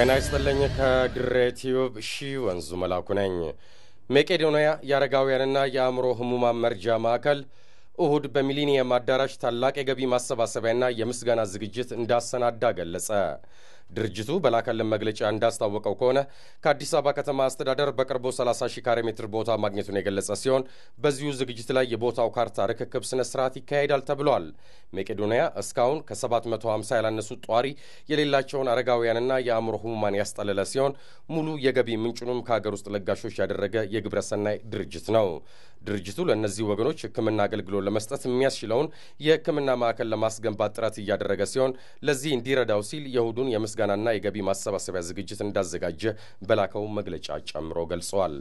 ጤና ይስጥልኝ። ከድሬ ቲዩብ ሺ ወንዙ መላኩ ነኝ። መቄዶንያ የአረጋውያንና የአእምሮ ህሙማን መርጃ ማዕከል እሁድ በሚሊኒየም አዳራሽ ታላቅ የገቢ ማሰባሰቢያና የምስጋና ዝግጅት እንዳሰናዳ ገለጸ። ድርጅቱ በላከልን መግለጫ እንዳስታወቀው ከሆነ ከአዲስ አበባ ከተማ አስተዳደር በቅርቡ 30 ሺህ ካሬ ሜትር ቦታ ማግኘቱን የገለጸ ሲሆን በዚሁ ዝግጅት ላይ የቦታው ካርታ ርክክብ ስነ ስርዓት ይካሄዳል ተብሏል። መቄዶንያ እስካሁን ከ750 ያላነሱ ጧሪ የሌላቸውን አረጋውያንና የአእምሮ ህሙማን ያስጠለለ ሲሆን ሙሉ የገቢ ምንጩንም ከሀገር ውስጥ ለጋሾች ያደረገ የግብረሰናይ ድርጅት ነው። ድርጅቱ ለእነዚህ ወገኖች ሕክምና አገልግሎት ለመስጠት የሚያስችለውን የሕክምና ማዕከል ለማስገንባት ጥረት እያደረገ ሲሆን ለዚህ እንዲረዳው ሲል የእሁዱን የምስ የምስጋናና የገቢ ማሰባሰቢያ ዝግጅት እንዳዘጋጀ በላከው መግለጫ ጨምሮ ገልጸዋል።